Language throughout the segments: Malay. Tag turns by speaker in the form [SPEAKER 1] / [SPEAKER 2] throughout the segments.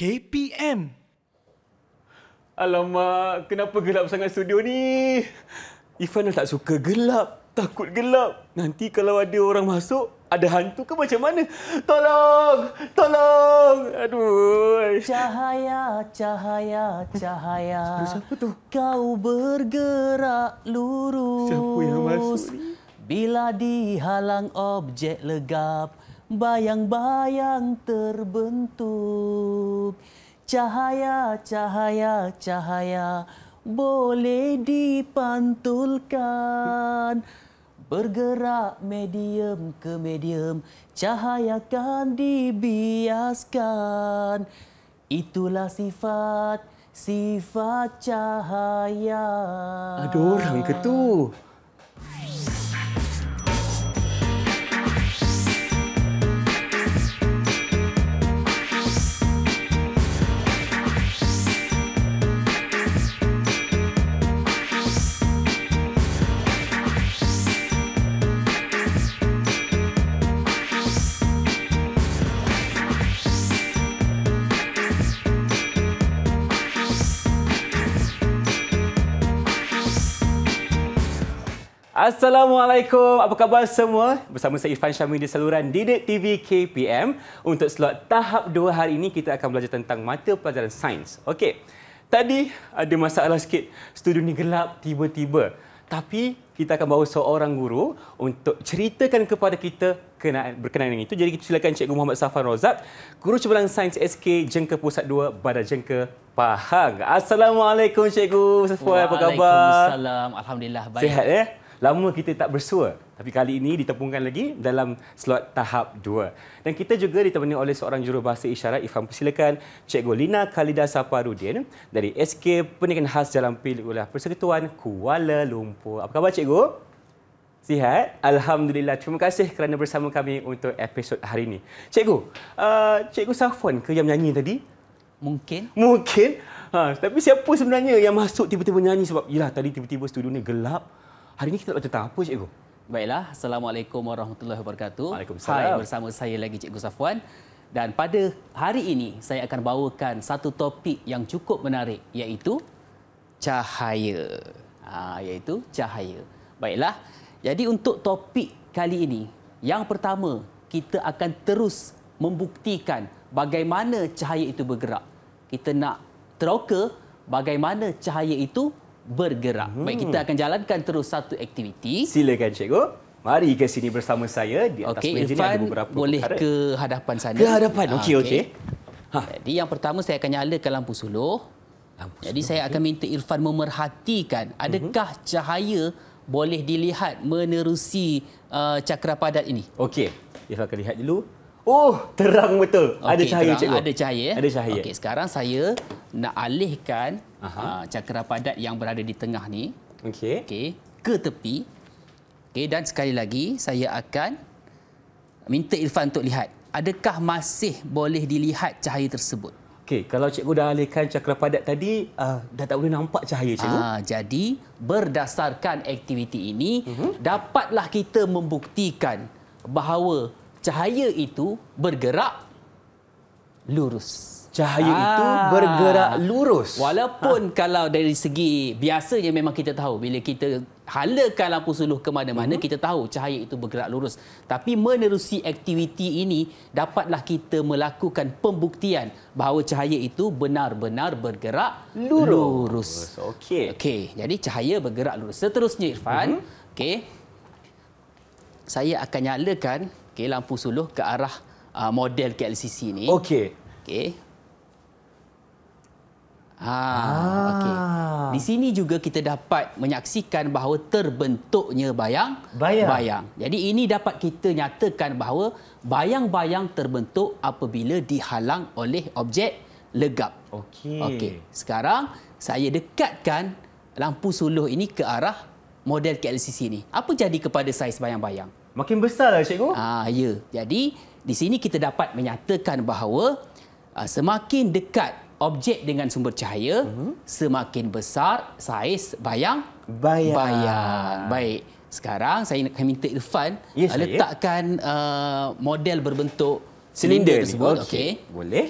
[SPEAKER 1] KPM.
[SPEAKER 2] Alamak, kenapa gelap sangat studio ni? Ifan tak suka gelap. Takut gelap. Nanti kalau ada orang masuk, ada hantu ke macam
[SPEAKER 1] mana? Tolong! Tolong! Aduh! Cahaya, cahaya, cahaya. Siapa tu? Kau bergerak lurus. Siapa yang masuk Bila dihalang objek legap, bayang-bayang terbentuk cahaya cahaya cahaya boleh dipantulkan bergerak medium ke medium cahaya kan dibiaskan itulah sifat sifat cahaya ada orang ke tu
[SPEAKER 2] Assalamualaikum. Apa khabar semua? Bersama saya Irfan Syamil di saluran Didik TV KPM. Untuk slot tahap 2 hari ini, kita akan belajar tentang mata pelajaran sains. Okey. Tadi ada masalah sikit. Studio ni gelap tiba-tiba. Tapi kita akan bawa seorang guru untuk ceritakan kepada kita berkenaan dengan itu. Jadi kita silakan Cikgu Muhammad Safar Rozak, Guru Cemerlang Sains SK Jengke Pusat 2 Badan Jengke Pahang. Assalamualaikum Cikgu Safar, apa khabar? Waalaikumsalam.
[SPEAKER 3] Alhamdulillah. Baik. Sihat
[SPEAKER 2] ya? Lama kita tak bersua. Tapi kali ini ditepungkan lagi dalam slot tahap 2. Dan kita juga ditemani oleh seorang jurubahasa isyarat. Ifan, persilakan Cikgu Lina Khalida Saparudin dari SK Pendidikan Khas Jalan Pilih oleh Persekutuan Kuala Lumpur. Apa khabar Cikgu? Sihat? Alhamdulillah. Terima kasih kerana bersama kami untuk episod hari ini. Cikgu, uh, Cikgu Safwan ke yang menyanyi tadi? Mungkin. Mungkin? Ha, tapi siapa sebenarnya yang masuk tiba-tiba nyanyi sebab yelah tadi tiba-tiba studio ni gelap. Hari ini kita nak baca tentang apa, Cikgu?
[SPEAKER 3] Baiklah. Assalamualaikum warahmatullahi wabarakatuh. Waalaikumsalam. Hai, bersama saya lagi Cikgu Safwan. Dan pada hari ini, saya akan bawakan satu topik yang cukup menarik, iaitu cahaya. Ha, iaitu cahaya. Baiklah. Jadi untuk topik kali ini, yang pertama, kita akan terus membuktikan bagaimana cahaya itu bergerak. Kita nak teroka bagaimana cahaya itu bergerak. Hmm. Baik, kita akan jalankan terus satu
[SPEAKER 2] aktiviti. Silakan, Cikgu. Mari ke sini bersama saya di atas okay, meja ini ada beberapa boleh
[SPEAKER 3] perkara. ke hadapan sana. Ke hadapan. Ah, okey, okey. Okay. Ha. Jadi yang pertama saya akan nyalakan lampu suluh. Lampu suluh. Jadi saya akan minta Irfan memerhatikan adakah uh cahaya boleh dilihat menerusi uh, padat ini. Okey. Irfan akan lihat dulu.
[SPEAKER 2] Oh, terang betul. Okay, ada cahaya, terang. cikgu. Ada
[SPEAKER 3] cahaya. Ada cahaya. Okey, sekarang saya nak alihkan uh, ah, cakera padat yang berada di tengah ni. Okey. Okey, ke tepi. Okey, dan sekali lagi saya akan minta Irfan untuk lihat. Adakah masih boleh dilihat cahaya tersebut? Okey, kalau cikgu dah alihkan cakera padat tadi, uh, dah tak boleh nampak cahaya, cikgu. Ah jadi, berdasarkan aktiviti ini, uh mhm. -huh. dapatlah kita membuktikan bahawa cahaya itu bergerak
[SPEAKER 2] lurus. Cahaya ah. itu bergerak
[SPEAKER 3] lurus. Walaupun ha. kalau dari segi biasanya memang kita tahu bila kita halakan lampu suluh ke mana-mana uh-huh. kita tahu cahaya itu bergerak lurus. Tapi menerusi aktiviti ini dapatlah kita melakukan pembuktian bahawa cahaya itu benar-benar bergerak lurus. lurus. Okey. Okey, jadi cahaya bergerak lurus. Seterusnya Irfan, uh-huh. okey. Saya akan nyalakan okay, lampu suluh ke arah uh, model KLCC ni. Okey. Okey. Ha, Okey. Di sini juga kita dapat menyaksikan bahawa terbentuknya bayang, bayang bayang. Jadi ini dapat kita nyatakan bahawa bayang-bayang terbentuk apabila dihalang oleh objek legap. Okey. Okey. Sekarang saya dekatkan lampu suluh ini ke arah model KLCC ini. Apa jadi kepada saiz bayang-bayang? makin besarlah cikgu. Ah ya. Jadi di sini kita dapat menyatakan bahawa uh, semakin dekat objek dengan sumber cahaya, uh mhm. -huh. semakin besar saiz bayang bayang. bayang. Baik. Sekarang saya nak minta Irfan yes, ah, letakkan uh, model berbentuk
[SPEAKER 2] silinder tersebut. Okey. Okay. Boleh.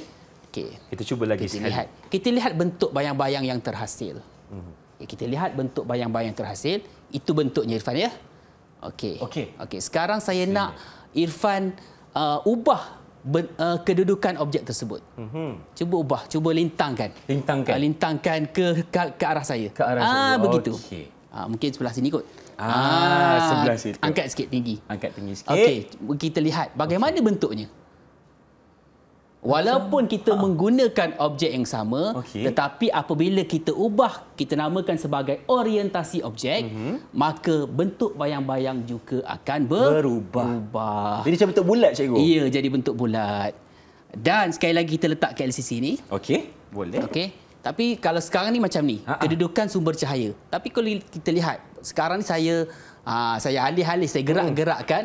[SPEAKER 2] Okey. Kita cuba lagi kita sekali. Lihat.
[SPEAKER 3] Kita lihat bentuk bayang-bayang yang terhasil. Uh mhm. -huh. Kita lihat bentuk bayang-bayang terhasil. Itu bentuknya Irfan ya. Okey. Okey. Okey, sekarang saya Sini. nak Irfan uh, ubah ben, uh, kedudukan objek tersebut. Mm -hmm. Cuba ubah, cuba lintangkan. Lintangkan. Uh, lintangkan ke, ke ke arah saya. Ke arah ah, saya. Ah, begitu. Okay. Uh, mungkin sebelah sini kot. Ah, ah sebelah sini. Angkat sikit tinggi. Angkat tinggi sikit. Okey, kita lihat bagaimana okay. bentuknya. Walaupun kita ha. menggunakan objek yang sama, okay. tetapi apabila kita ubah, kita namakan sebagai orientasi objek, mm -hmm. maka bentuk bayang-bayang juga akan ber berubah. Ubah.
[SPEAKER 2] Jadi macam bentuk bulat, Cikgu? Ya,
[SPEAKER 3] jadi bentuk bulat. Dan sekali lagi kita letak ke LCC ini. Okey, boleh. Okey. Tapi kalau sekarang ni macam ni, ha -ha. kedudukan sumber cahaya. Tapi kalau kita lihat, sekarang ni saya aa, ah, saya alih-alih, saya hmm. gerak-gerakkan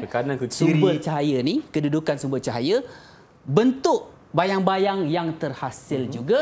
[SPEAKER 3] sumber cahaya ni, kedudukan sumber cahaya, bentuk bayang-bayang yang terhasil hmm. juga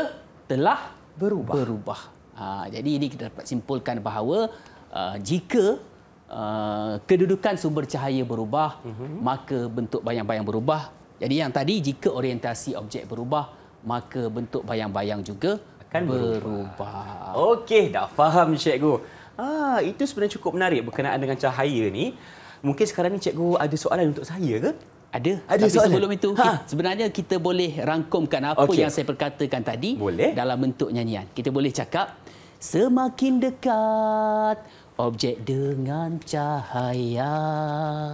[SPEAKER 3] telah berubah. berubah. Ha, jadi ini kita dapat simpulkan bahawa uh, jika uh, kedudukan sumber cahaya berubah, hmm. maka bentuk bayang-bayang berubah. Jadi yang tadi jika orientasi objek berubah, maka bentuk bayang-bayang juga akan
[SPEAKER 2] berubah. berubah. Okey, dah faham cikgu. Ah, itu sebenarnya cukup menarik berkenaan dengan cahaya ni. Mungkin sekarang ni cikgu ada soalan untuk saya ke? Ada. Ada Tapi soalan.
[SPEAKER 3] sebelum itu, ha. sebenarnya kita boleh rangkumkan apa okay. yang saya perkatakan tadi boleh. dalam bentuk
[SPEAKER 1] nyanyian. Kita boleh cakap, semakin dekat objek dengan cahaya.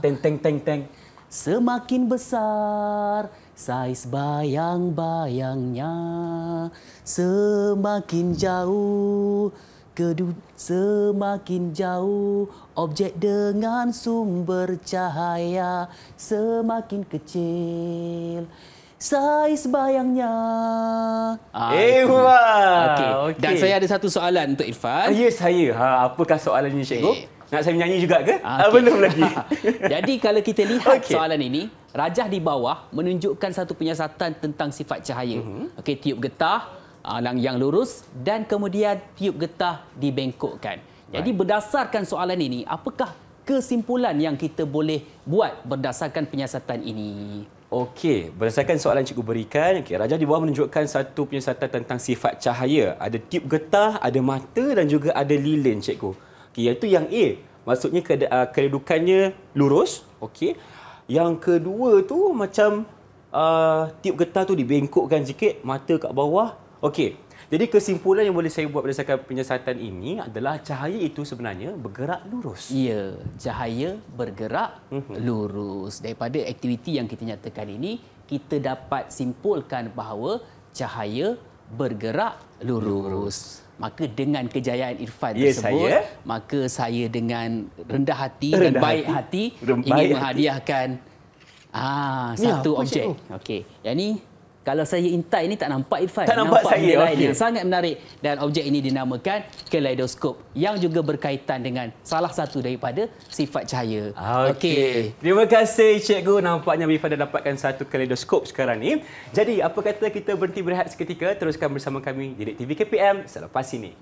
[SPEAKER 1] Teng, teng, teng, teng. Semakin besar saiz bayang-bayangnya. Semakin jauh Kedut semakin jauh objek dengan sumber cahaya semakin kecil saiz bayangnya. Ah, eh, wow. Okay, Okay. Dan saya ada
[SPEAKER 2] satu soalan untuk Irfan. Ah, ya, saya. Ha, apakah soalannya, Cikgu? Eh. Nak saya menyanyi juga ke? Okay. Ah, ah belum lagi. Jadi kalau kita lihat okay. soalan ini, rajah di bawah
[SPEAKER 3] menunjukkan satu penyiasatan tentang sifat cahaya. Mm-hmm. Okey, tiup getah, alang ah, yang lurus dan kemudian tiup getah dibengkokkan. Jadi berdasarkan soalan ini, apakah
[SPEAKER 2] kesimpulan yang kita boleh buat berdasarkan penyiasatan ini? Okey, berdasarkan soalan yang cikgu berikan, okay, Raja di bawah menunjukkan satu penyiasatan tentang sifat cahaya. Ada tiup getah, ada mata dan juga ada lilin cikgu. Okay, iaitu yang A, maksudnya ah, kedudukannya lurus. Okey. Yang kedua tu macam uh, tiup getah tu dibengkokkan sikit, mata kat bawah, Okey. Jadi kesimpulan yang boleh saya buat berdasarkan penyiasatan ini adalah cahaya itu sebenarnya bergerak lurus. Ya, cahaya bergerak mm-hmm. lurus. Daripada aktiviti yang kita nyatakan ini,
[SPEAKER 3] kita dapat simpulkan bahawa cahaya bergerak lurus. lurus. Maka dengan kejayaan Irfan yes, ya, tersebut, saya. maka saya dengan rendah hati rendah dan baik hati, hati ingin menghadiahkan hati. ah satu ya, objek. Okey, yang ini kalau saya intai ini tak nampak Irfan. Tak nampak, nampak saya. Okay. Yang sangat menarik dan objek ini dinamakan kaleidoskop yang juga berkaitan dengan salah satu daripada
[SPEAKER 2] sifat cahaya. Okey. Okay. Terima kasih cikgu. Nampaknya Irfan dah dapatkan satu kaleidoskop sekarang ni. Jadi apa kata kita berhenti berehat seketika teruskan bersama kami di TV KPM selepas ini.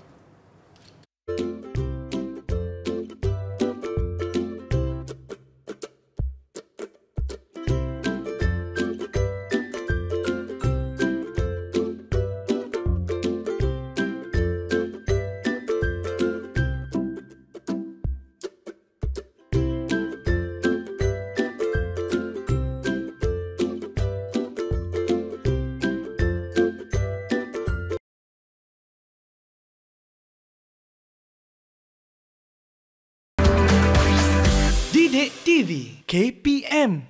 [SPEAKER 1] KPM.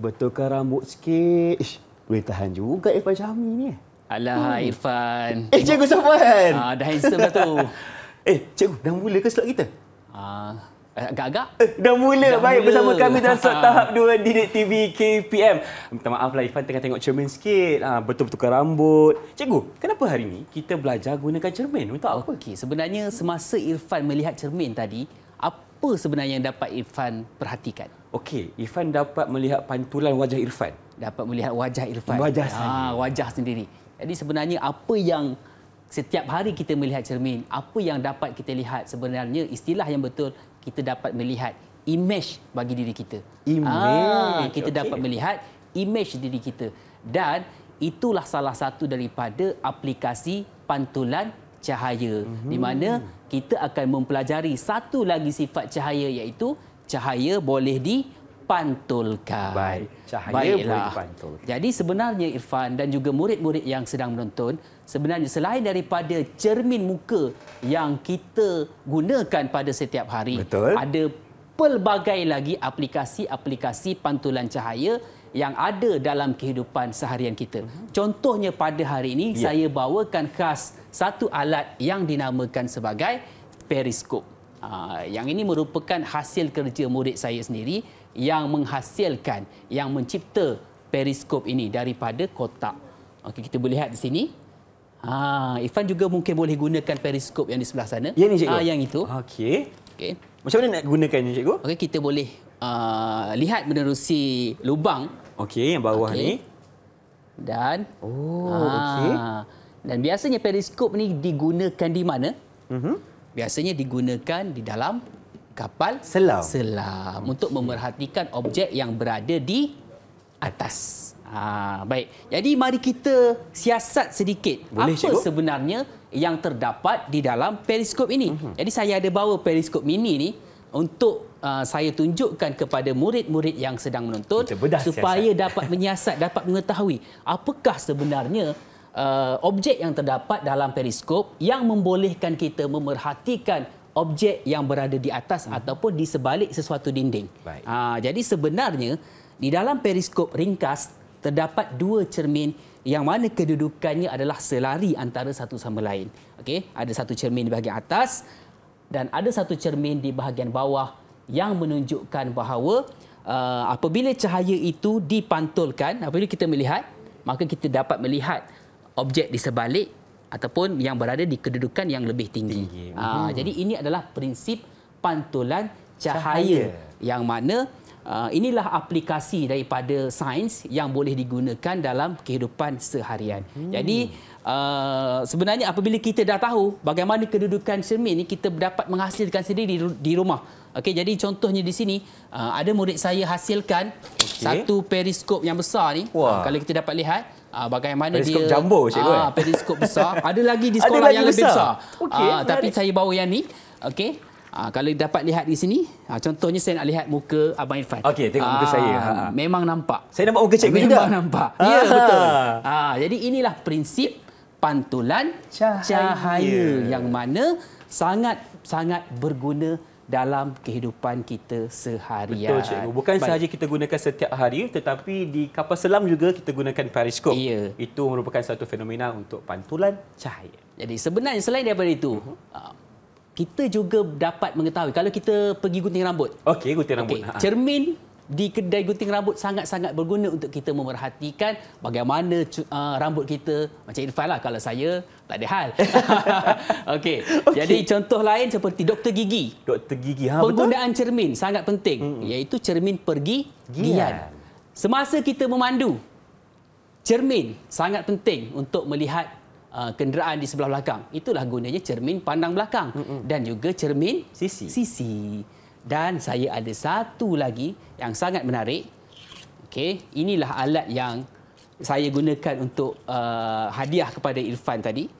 [SPEAKER 2] Betulkan rambut sikit. Ish, boleh tahan juga Irfan Syahmi ni. Alah, hmm. Irfan. Eh, cikgu Safuan. Ah, dah handsome dah tu. eh, cikgu, dah mula ke slot kita? Ah, eh, agak-agak. Eh, dah mula. Dah Baik, mula. bersama kami dalam slot tahap 2 di Net TV KPM. Minta maaf lah, Irfan tengah tengok cermin sikit. Ah, betul-betulkan rambut. Cikgu, kenapa hari ni kita belajar gunakan cermin? Untuk apa? Okay, sebenarnya semasa Irfan melihat cermin tadi,
[SPEAKER 3] apa apa sebenarnya yang dapat Irfan perhatikan? Okey, Irfan dapat melihat pantulan wajah Irfan. Dapat melihat wajah Irfan. Wajah ah, sendiri. Ha, wajah sendiri. Jadi sebenarnya apa yang setiap hari kita melihat cermin, apa yang dapat kita lihat sebenarnya istilah yang betul kita dapat melihat image bagi diri kita.
[SPEAKER 1] Image. Ha, kita okay. dapat
[SPEAKER 3] melihat image diri kita. Dan itulah salah satu daripada aplikasi pantulan cahaya. Mm-hmm. Di mhm. mana kita akan mempelajari satu lagi sifat cahaya iaitu cahaya boleh dipantulkan. Baik, cahaya Baiklah. boleh dipantulkan. Jadi sebenarnya Irfan dan juga murid-murid yang sedang menonton, sebenarnya selain daripada cermin muka yang kita gunakan pada setiap hari, Betul. ada pelbagai lagi aplikasi-aplikasi pantulan cahaya yang ada dalam kehidupan seharian kita. Contohnya pada hari ini ya. saya bawakan khas satu alat yang dinamakan sebagai periskop. Ah, yang ini merupakan hasil kerja murid saya sendiri yang menghasilkan, yang mencipta periskop ini daripada kotak. Okey, kita boleh lihat di sini. Ha, ah, Ifan juga mungkin boleh gunakan periskop yang di sebelah sana. Yang ini, Cikgu? Ha, yang itu. Okey. Okay. Macam mana nak gunakannya, Cikgu? Okey, kita boleh uh, lihat menerusi lubang.
[SPEAKER 2] Okey, yang bawah okay. ni.
[SPEAKER 3] Dan oh, uh, okey. Dan biasanya periskop ni digunakan di mana? Uh mhm. -huh. Biasanya digunakan di dalam kapal selam. Selam untuk memerhatikan objek yang berada di atas. Ha, baik. Jadi mari kita siasat sedikit Boleh, apa cikgu? sebenarnya yang terdapat di dalam periskop ini. Uh mhm. -huh. Jadi saya ada bawa periskop mini ni untuk Uh, saya tunjukkan kepada murid-murid yang sedang menonton bedah, supaya siasat. dapat menyiasat, dapat mengetahui apakah sebenarnya uh, objek yang terdapat dalam periskop yang membolehkan kita memerhatikan objek yang berada di atas hmm. ataupun di sebalik sesuatu dinding. Uh, jadi sebenarnya di dalam periskop ringkas terdapat dua cermin yang mana kedudukannya adalah selari antara satu sama lain. Okay, ada satu cermin di bahagian atas dan ada satu cermin di bahagian bawah yang menunjukkan bahawa uh, apabila cahaya itu dipantulkan, apabila kita melihat, maka kita dapat melihat objek di sebalik ataupun yang berada di kedudukan yang lebih tinggi. tinggi. Uh, hmm. Jadi ini adalah prinsip pantulan cahaya. cahaya. Yang mana uh, inilah aplikasi daripada sains yang boleh digunakan dalam kehidupan seharian. Hmm. Jadi uh, sebenarnya apabila kita dah tahu bagaimana kedudukan cermin ini kita dapat menghasilkan sendiri di rumah. Okey jadi contohnya di sini uh, ada murid saya hasilkan okay. satu periskop yang besar ni Wah. kalau kita dapat lihat bagaimana periskop dia jumbo, cikgu, ah, periskop besar ada lagi di sekolah lagi yang besar. lebih besar okay, ah, tapi saya bawa yang ni okey Uh, kalau dapat lihat di sini, uh, contohnya saya nak lihat muka Abang Irfan. Okey, tengok muka ah, saya. Ha, ha. Memang nampak. Saya nampak muka cikgu juga. Memang nampak. Ya, betul. Uh, jadi inilah prinsip pantulan cahaya, cahaya yang mana sangat-sangat berguna dalam kehidupan kita seharian. Betul cikgu. Bukan Baik. sahaja
[SPEAKER 2] kita gunakan setiap hari tetapi di kapal selam juga kita gunakan periskop. Yeah. Itu merupakan satu fenomena untuk pantulan cahaya. Jadi sebenarnya selain daripada itu, uh-huh. Mhm. uh huh kita juga dapat mengetahui kalau
[SPEAKER 3] kita pergi gunting rambut.
[SPEAKER 2] Okey, gunting rambut. Okay. Ha.
[SPEAKER 3] Cermin di kedai gunting rambut sangat-sangat berguna untuk kita memerhatikan bagaimana uh, rambut kita. Macam Irfan lah kalau saya, tak ada hal. Okey, okay. jadi contoh lain seperti doktor gigi. Doktor gigi, ha, Penggunaan betul? cermin sangat penting, hmm. iaitu cermin pergi gian. Semasa kita memandu, cermin sangat penting untuk melihat Ah, kenderaan di sebelah belakang. Itulah gunanya cermin pandang belakang mm -mm. dan juga cermin sisi. sisi. Dan saya ada satu lagi yang sangat menarik. Okey, inilah alat yang saya gunakan untuk uh, hadiah kepada Irfan tadi.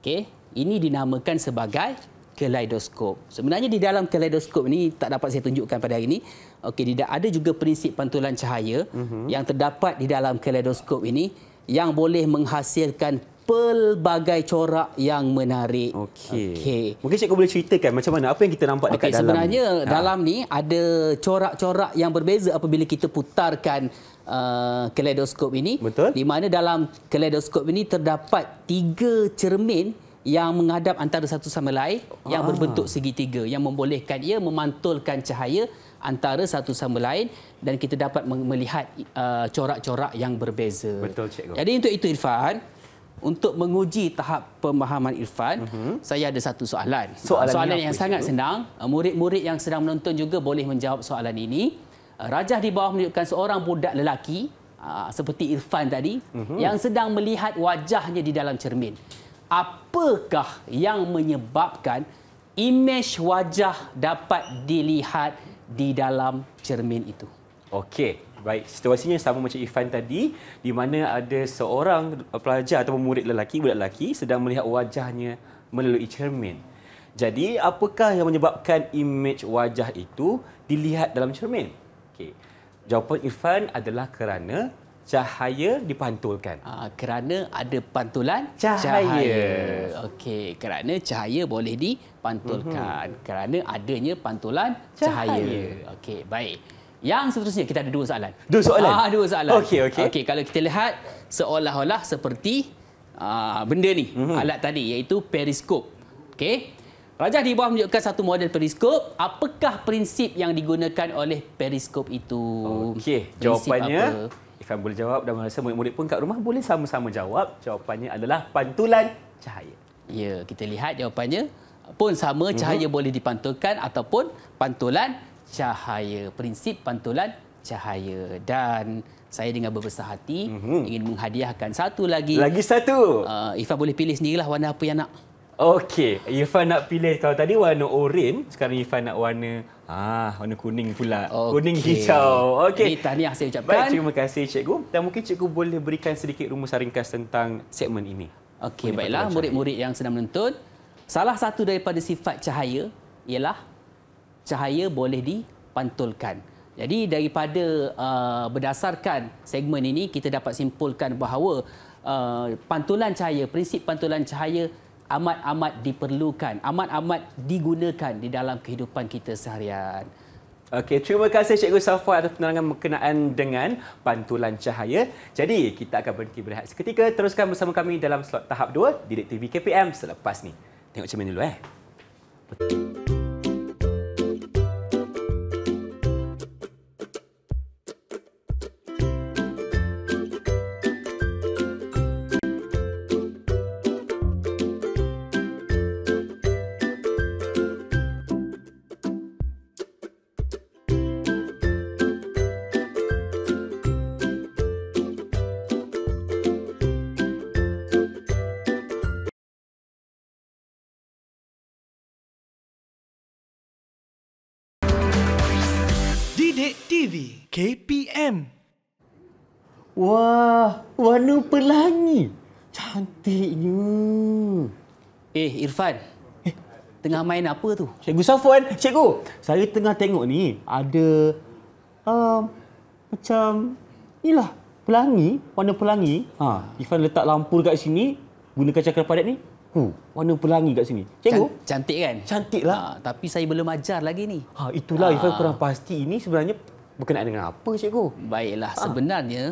[SPEAKER 3] Okey, ini dinamakan sebagai kaleidoskop. Sebenarnya di dalam kaleidoskop ini tak dapat saya tunjukkan pada hari ini. Okey, tidak ada juga prinsip pantulan cahaya mm -hmm. yang terdapat di dalam kaleidoskop ini yang boleh menghasilkan pelbagai corak yang menarik. Okey.
[SPEAKER 2] Okay. Mungkin cikgu boleh ceritakan macam mana apa yang kita nampak dekat okay, dalam.
[SPEAKER 3] sebenarnya ha. dalam ni ada corak-corak yang berbeza apabila kita putarkan Uh, kaleidoskop ini Betul. di mana dalam kaleidoskop ini terdapat tiga cermin yang menghadap antara satu sama lain yang ah. berbentuk segitiga yang membolehkan ia memantulkan cahaya antara satu sama lain dan kita dapat melihat uh, corak-corak uh, yang berbeza. Betul, Cikgu. Jadi untuk itu Irfan, untuk menguji tahap pemahaman Irfan, uh mhm. -huh. saya ada satu soalan. Soalan, soalan yang sangat senang. Eh, murid-murid yang sedang menonton juga boleh menjawab soalan ini. Eh, Rajah di bawah menunjukkan seorang budak lelaki ah, seperti Irfan tadi uh mhm. -huh. yang sedang melihat wajahnya di dalam cermin. Apakah yang menyebabkan imej wajah dapat
[SPEAKER 2] dilihat di dalam cermin itu? Okey baik situasinya sama macam Ifan tadi di mana ada seorang pelajar atau murid lelaki budak lelaki sedang melihat wajahnya melalui cermin jadi apakah yang menyebabkan imej wajah itu dilihat dalam cermin Okay, jawapan Ifan adalah kerana cahaya dipantulkan ha, kerana ada pantulan cahaya,
[SPEAKER 3] cahaya. okey kerana cahaya boleh dipantulkan mm-hmm. kerana adanya pantulan cahaya, cahaya. okey baik yang seterusnya kita ada dua soalan. Dua soalan. Ah, dua soalan. Okey, okey. Okey, kalau kita lihat seolah-olah seperti ah, benda ni, mm-hmm. alat tadi iaitu periskop. Okey. Rajah di bawah menunjukkan satu model periskop. Apakah prinsip yang digunakan oleh periskop itu? Okey, jawapannya Ifan boleh jawab dan rasa murid-murid pun kat rumah boleh sama-sama jawab. Jawapannya adalah pantulan cahaya. Ya, kita lihat jawapannya pun sama cahaya mm-hmm. boleh dipantulkan ataupun pantulan cahaya prinsip pantulan cahaya dan saya dengan berbesar hati mm-hmm. ingin menghadiahkan satu lagi lagi satu uh, ah, Ifa boleh pilih sendirilah warna apa yang nak
[SPEAKER 2] okey Ifa nak pilih kalau tadi warna oren sekarang Ifa nak warna ah warna kuning pula okay. kuning hijau okey ini tahniah saya ucapkan baik terima kasih cikgu dan mungkin cikgu boleh berikan sedikit rumusan ringkas tentang segmen ini okey baiklah murid-murid yang sedang menonton salah satu daripada sifat cahaya ialah
[SPEAKER 3] cahaya boleh dipantulkan. Jadi daripada uh, berdasarkan segmen ini kita dapat simpulkan bahawa uh, pantulan cahaya, prinsip pantulan cahaya amat-amat diperlukan, amat-amat digunakan di dalam kehidupan kita
[SPEAKER 2] seharian. Okey, terima kasih Cikgu Safa atas penerangan berkenaan dengan pantulan cahaya. Jadi, kita akan berhenti berehat seketika. Teruskan bersama kami dalam slot tahap 2 Didik TV KPM selepas ni. Tengok cermin dulu eh. Betul.
[SPEAKER 1] KPM. Wah, warna pelangi. Cantiknya.
[SPEAKER 2] Eh, Irfan. Eh. Tengah main apa tu? Cikgu Safuan. Cikgu, saya tengah tengok ni. Ada... Um, macam... Inilah, pelangi. Warna pelangi. Ha, Irfan letak lampu dekat sini. Gunakan cakar padat ni. Hu, warna pelangi kat sini. Cikgu. Cantik kan? Cantiklah. Ha, tapi saya belum ajar lagi
[SPEAKER 3] ni. Ha, itulah ha. Irfan kurang pasti ini sebenarnya berkenaan dengan apa cikgu? Baiklah, ha. sebenarnya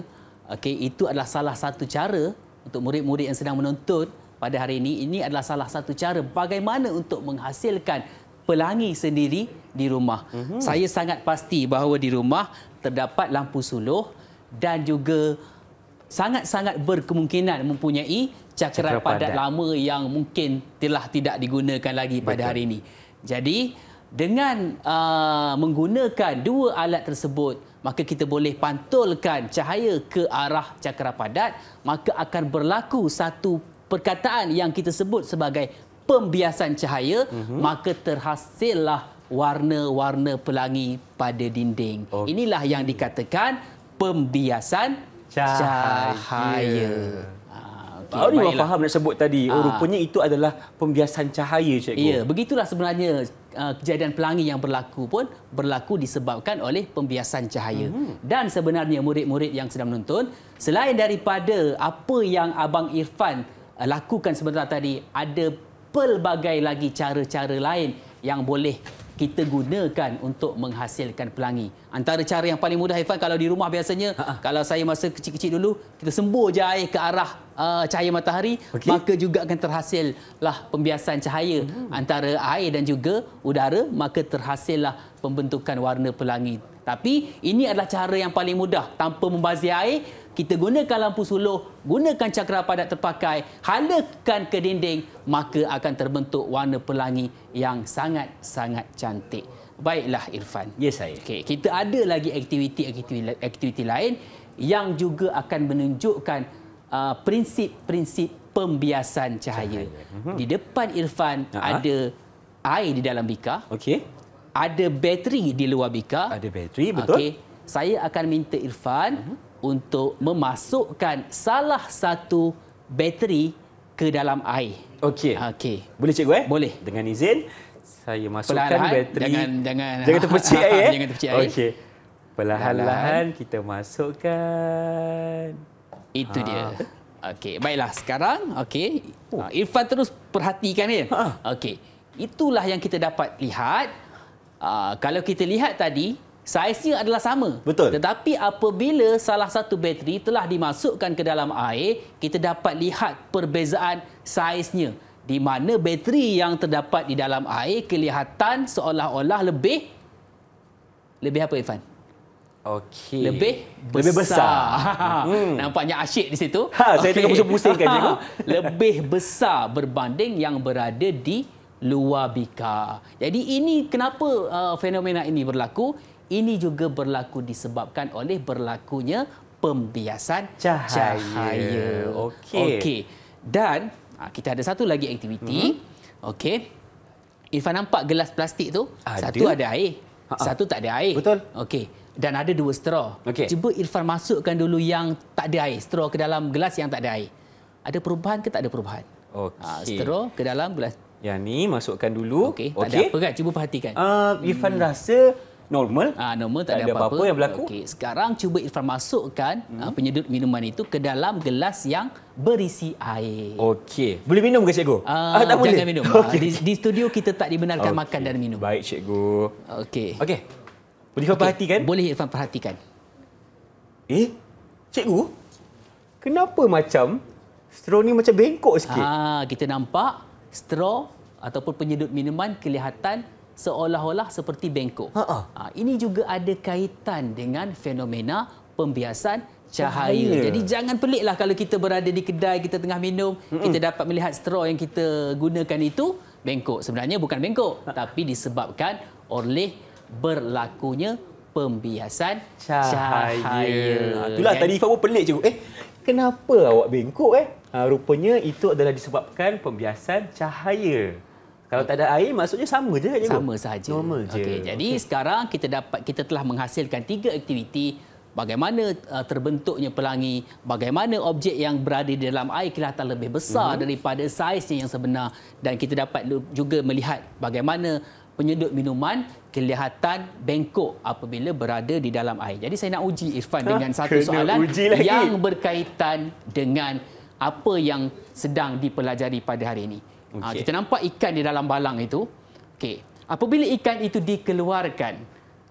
[SPEAKER 3] okey itu adalah salah satu cara untuk murid-murid yang sedang menonton pada hari ini ini adalah salah satu cara bagaimana untuk menghasilkan pelangi sendiri di rumah. Mm-hmm. Saya sangat pasti bahawa di rumah terdapat lampu suluh dan juga sangat-sangat berkemungkinan mempunyai cakaran Cakera padat, padat lama yang mungkin telah tidak digunakan lagi pada hari ini. Jadi dengan uh, menggunakan dua alat tersebut maka kita boleh pantulkan cahaya ke arah cakera padat, maka akan berlaku satu perkataan yang kita sebut sebagai pembiasan cahaya mm -hmm. maka terhasillah warna-warna pelangi pada dinding okay. inilah yang dikatakan pembiasan
[SPEAKER 2] cahaya, cahaya. Ah, okay, Awak faham nak sebut tadi, oh, ah. rupanya itu adalah pembiasan cahaya, Cikgu. Ya,
[SPEAKER 3] begitulah sebenarnya Uh, kejadian pelangi yang berlaku pun berlaku disebabkan oleh pembiasan cahaya. Hmm. Dan sebenarnya murid-murid yang sedang menonton, selain daripada apa yang Abang Irfan uh, lakukan sebentar tadi, ada pelbagai lagi cara-cara lain yang boleh kita gunakan untuk menghasilkan pelangi. Antara cara yang paling mudah Ifan kalau di rumah biasanya Ha-ha. kalau saya masa kecil-kecil dulu kita sembur je air ke arah uh, cahaya matahari okay. maka juga akan terhasil lah pembiasan cahaya hmm. antara air dan juga udara maka terhasil lah pembentukan warna pelangi. Tapi ini adalah cara yang paling mudah tanpa membazir air kita gunakan lampu suluh, gunakan cakera padat terpakai, halakan ke dinding, maka akan terbentuk warna pelangi yang sangat-sangat cantik. Baiklah Irfan. Ya yes, saya. Okey, kita ada lagi aktiviti-aktiviti lain yang juga akan menunjukkan uh, prinsip-prinsip uh, pembiasan cahaya. cahaya. Mhm. Di depan Irfan uh-huh. ada air di dalam bika. Okey. Ada bateri di luar bika. Ada bateri, betul. Okey. Saya akan minta Irfan uh-huh untuk memasukkan salah satu bateri ke dalam air.
[SPEAKER 2] Okey. Okey. Boleh cikgu eh? Boleh. Dengan izin saya masukkan Pelahan, bateri. Jangan jangan jangan terpercik air eh. Jangan terpercik air. Okey. Perlahan-lahan kita masukkan.
[SPEAKER 3] Itu ha. dia. Okey, baiklah sekarang okey. Oh. Ah, Irfan terus perhatikan ya. Eh? Okey. Itulah yang kita dapat lihat. Uh, kalau kita lihat tadi saiznya adalah sama. Betul. Tetapi apabila salah satu bateri telah dimasukkan ke dalam air, kita dapat lihat perbezaan saiznya. Di mana bateri yang terdapat di dalam air kelihatan seolah-olah lebih lebih apa Irfan?
[SPEAKER 2] Okey. Lebih besar. Lebih besar.
[SPEAKER 3] Hmm. Nampaknya asyik di situ. Ha, okay. saya tengah pusing-pusingkan dia. lebih besar berbanding yang berada di luar bika. Jadi ini kenapa uh, fenomena ini berlaku? Ini juga berlaku disebabkan oleh berlakunya pembiasan cahaya. cahaya. Okey. Okey. Dan ah, kita ada satu lagi aktiviti. Mm-hmm. Okey. Irfan nampak gelas plastik tu? Ada. Satu ada air. Ha-ha. Satu tak ada air. Betul. Okey. Dan ada dua straw. Okay. Cuba Irfan masukkan dulu yang tak ada air, straw ke dalam gelas yang tak ada air. Ada perubahan ke tak ada perubahan?
[SPEAKER 2] Ah, Okey. Ha, straw ke dalam gelas. Yang ni masukkan dulu. Okey. Tak okay. ada apa kan? Cuba perhatikan. Uh, Irfan hmm.
[SPEAKER 3] rasa normal. Ah normal tak, tak ada apa-apa yang berlaku. Okey, sekarang cuba Irfan masukkan ah, hmm. penyedut minuman itu ke dalam gelas yang berisi air. Okey. Boleh minum ke
[SPEAKER 2] cikgu? Ah,
[SPEAKER 3] ah tak boleh. Jangan minum. Okay. Ah, di, di studio kita tak dibenarkan okay. makan dan minum. Baik cikgu.
[SPEAKER 2] Okey. Okey. Boleh Irfan okay. perhatikan? Boleh Irfan perhatikan. Eh? Cikgu? Kenapa macam straw ni macam bengkok sikit? Ah ha, kita
[SPEAKER 3] nampak straw ataupun penyedut minuman kelihatan seolah-olah seperti bengkok. Ha, ini juga ada kaitan dengan fenomena pembiasan cahaya. cahaya. Jadi jangan peliklah kalau kita berada di kedai, kita tengah minum, Mm-mm. kita dapat melihat straw yang kita gunakan itu bengkok. Sebenarnya bukan bengkok, ha. tapi disebabkan oleh berlakunya pembiasan cahaya. cahaya. Ha, itulah kan? tadi Ifah
[SPEAKER 2] pun pelik je. Eh, kenapa awak bengkok eh? Ha, rupanya itu adalah disebabkan pembiasan cahaya. Kalau tak ada air maksudnya sama je kan Sama sahaja. Normal je. Okey,
[SPEAKER 3] jadi okay. sekarang kita dapat kita telah menghasilkan tiga aktiviti bagaimana uh, terbentuknya pelangi, bagaimana objek yang berada di dalam air kelihatan lebih besar mm-hmm. daripada saiznya yang sebenar dan kita dapat juga melihat bagaimana penyedut minuman kelihatan bengkok apabila berada di dalam air. Jadi saya nak uji Irfan ha, dengan satu soalan yang berkaitan dengan apa yang sedang dipelajari pada hari ini. Ah, okay. Ha, kita nampak ikan di dalam balang itu. Okey. Apabila ikan itu dikeluarkan,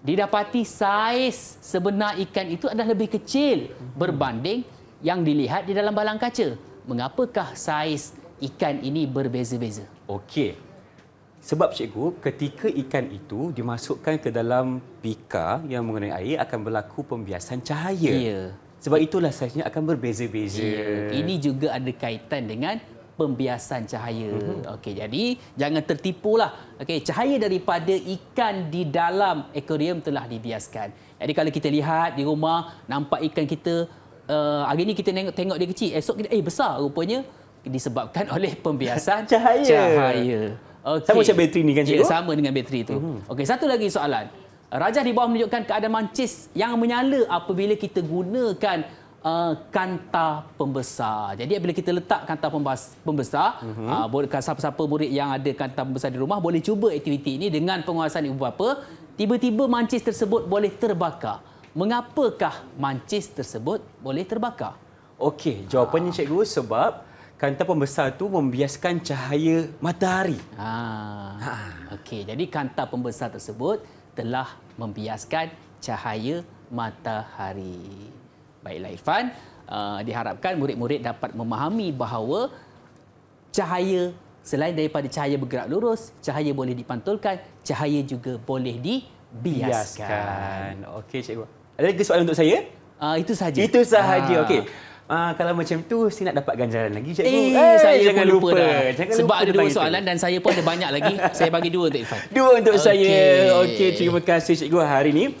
[SPEAKER 3] didapati saiz sebenar ikan itu adalah lebih kecil berbanding yang dilihat di dalam balang kaca. Mengapakah saiz ikan ini
[SPEAKER 2] berbeza-beza? Okey. Sebab cikgu, ketika ikan itu dimasukkan ke dalam pika yang mengenai air akan berlaku pembiasan cahaya. Ya. Sebab itulah saiznya akan berbeza-beza. Ya. Ini
[SPEAKER 3] juga ada kaitan dengan
[SPEAKER 2] pembiasan
[SPEAKER 3] cahaya. Mm-hmm. Okey, jadi jangan tertipu lah. Okey, cahaya daripada ikan di dalam akuarium telah dibiaskan. Jadi kalau kita lihat di rumah nampak ikan kita uh, hari ni kita tengok tengok dia kecil, esok kita eh besar rupanya disebabkan oleh pembiasan cahaya. Cahaya. Okay. Sama macam bateri ni kan cikgu? Ya, sama dengan bateri tu. Mm-hmm. Okey, satu lagi soalan. Rajah di bawah menunjukkan keadaan mancis yang menyala apabila kita gunakan uh, kanta pembesar. Jadi apabila kita letak kanta pembesar, mhm. boleh uh-huh. uh, siapa-siapa murid yang ada kanta pembesar di rumah boleh cuba aktiviti ini dengan penguasaan ibu bapa. Tiba-tiba mancis tersebut boleh terbakar. Mengapakah mancis tersebut
[SPEAKER 2] boleh terbakar? Okey, jawapannya uh. cikgu sebab kanta pembesar itu membiaskan cahaya matahari. Ah. Ha. Uh. Okey, jadi kanta pembesar tersebut
[SPEAKER 3] telah membiaskan cahaya matahari. Baiklah Irfan, uh, diharapkan murid-murid dapat memahami bahawa cahaya selain daripada cahaya bergerak lurus, cahaya boleh dipantulkan, cahaya juga boleh
[SPEAKER 2] dibiaskan. Okey cikgu. Ada lagi soalan untuk saya? Uh, itu sahaja. Itu sahaja. Ah. Okey. Uh, kalau macam tu saya nak dapat ganjaran lagi cikgu. Eh, hey, eh, saya jangan lupa, lupa dah. Jangan Sebab lupa ada dua soalan
[SPEAKER 3] itu. dan saya pun ada banyak lagi. saya bagi dua untuk Irfan.
[SPEAKER 2] Dua untuk okay. saya. Okey, terima kasih cikgu hari ini.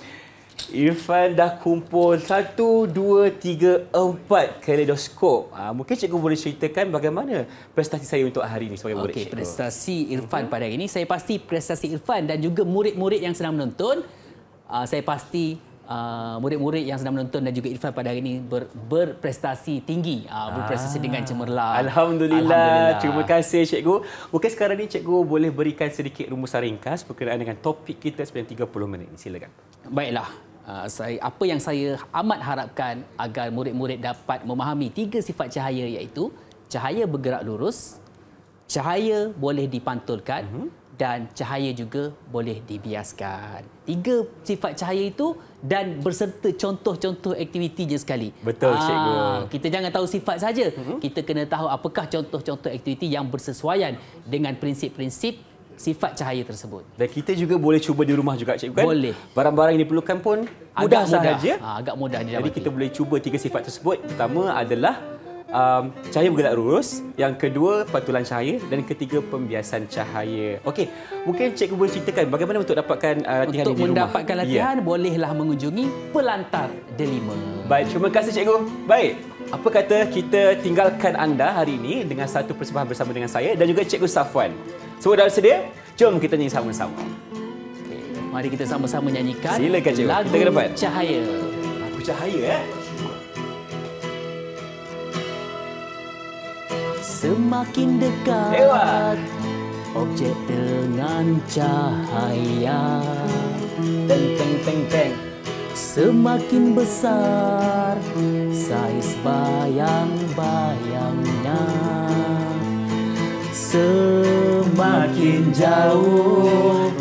[SPEAKER 2] Irfan dah kumpul satu, dua, tiga, empat kaleidoskop. Uh, mungkin cikgu boleh ceritakan bagaimana prestasi saya untuk hari ini sebagai murid okay, cikgu. Prestasi Irfan uh-huh. pada hari ini, saya pasti prestasi Irfan dan juga murid-murid yang sedang
[SPEAKER 3] menonton, uh, saya pasti Uh, murid-murid yang sedang menonton dan juga Irfan pada hari ini ber, berprestasi tinggi uh, berprestasi ah. dengan cemerlang. Alhamdulillah. Alhamdulillah. Terima
[SPEAKER 2] kasih cikgu. Mungkin sekarang ini cikgu boleh berikan sedikit rumusan ringkas berkenaan dengan topik kita sepanjang 30 minit ini. Silakan. Baiklah. Ah, saya, apa yang saya amat harapkan agar
[SPEAKER 3] murid-murid dapat memahami tiga sifat cahaya iaitu cahaya bergerak lurus, cahaya boleh dipantulkan mm-hmm. dan cahaya juga boleh dibiaskan. Tiga sifat cahaya itu dan berserta contoh-contoh aktivitinya sekali. Betul, Aa, ah, Cikgu. Kita jangan tahu sifat saja. Mm-hmm. Kita kena tahu apakah contoh-contoh aktiviti yang bersesuaian dengan prinsip-prinsip sifat cahaya tersebut.
[SPEAKER 2] Dan kita juga boleh cuba di rumah juga cikgu kan? Boleh. Barang-barang yang diperlukan pun mudah agak Mudah. Ha, agak mudah dia. Jadi kita boleh cuba tiga sifat tersebut. Pertama adalah um, cahaya bergerak lurus, yang kedua pantulan cahaya dan ketiga pembiasan cahaya. Okey, mungkin cikgu boleh ceritakan bagaimana untuk dapatkan uh, latihan untuk di rumah. Untuk mendapatkan ya. latihan ya. bolehlah
[SPEAKER 3] mengunjungi Pelantar
[SPEAKER 2] Delima. Baik, terima kasih cikgu. Baik. Apa kata kita tinggalkan anda hari ini dengan satu persembahan bersama dengan saya dan juga cikgu Safwan. Semua dah bersedia? Jom kita nyanyi sama-sama. Okay. Mari kita sama-sama nyanyikan Silakan, lagu kita kena dapat. Cahaya. Lagu Cahaya, eh?
[SPEAKER 1] Semakin dekat Lewat. Objek dengan cahaya Teng, teng, teng, teng Semakin besar Saiz bayang-bayangnya semakin jauh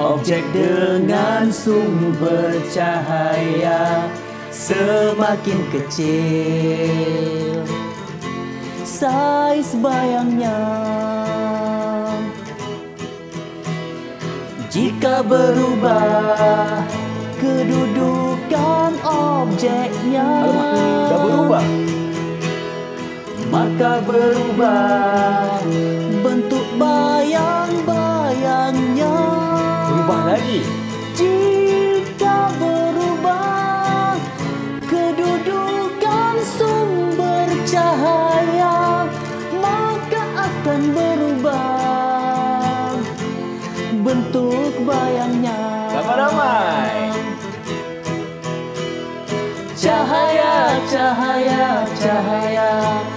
[SPEAKER 1] Objek dengan sumber cahaya semakin kecil Saiz bayangnya Jika berubah kedudukan objeknya Alamak, dah berubah Maka berubah berubah lagi. Jika berubah kedudukan sumber cahaya maka akan berubah bentuk bayangnya. Selamat ramai. Cahaya, cahaya, cahaya. cahaya.